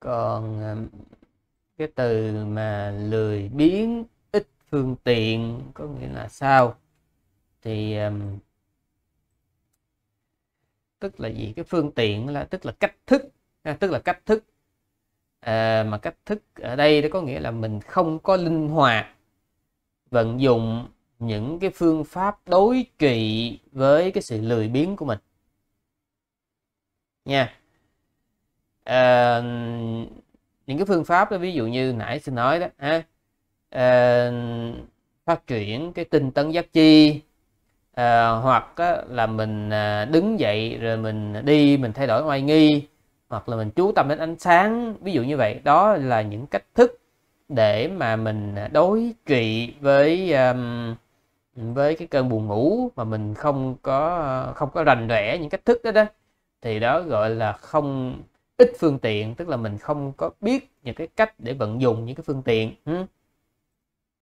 còn cái từ mà lười biếng ít phương tiện có nghĩa là sao thì tức là gì cái phương tiện là tức là cách thức tức là cách thức à, mà cách thức ở đây đó có nghĩa là mình không có linh hoạt vận dụng những cái phương pháp đối trị với cái sự lười biếng của mình nha Ờ, những cái phương pháp đó ví dụ như nãy xin nói đó ha, à, phát triển cái tinh tấn giác chi à, hoặc á, là mình à, đứng dậy rồi mình đi mình thay đổi ngoài nghi hoặc là mình chú tâm đến ánh sáng ví dụ như vậy đó là những cách thức để mà mình à, đối trị với um, với cái cơn buồn ngủ mà mình không có không có rành rẽ những cách thức đó đó thì đó gọi là không ít phương tiện tức là mình không có biết những cái cách để vận dụng những cái phương tiện ừ.